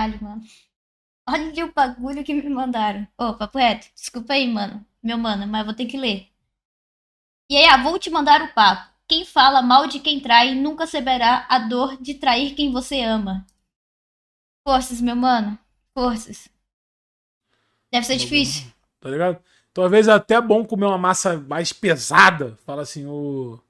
Caralho, mano. Olha o bagulho que me mandaram. Ô, oh, papo reto, desculpa aí, mano. Meu mano, mas vou ter que ler. E aí, ah, vou te mandar o papo. Quem fala mal de quem trai nunca saberá a dor de trair quem você ama. Forças, meu mano. Forças. Deve ser tá difícil. Bom. Tá ligado? Talvez é até bom comer uma massa mais pesada. Fala assim, o Oh...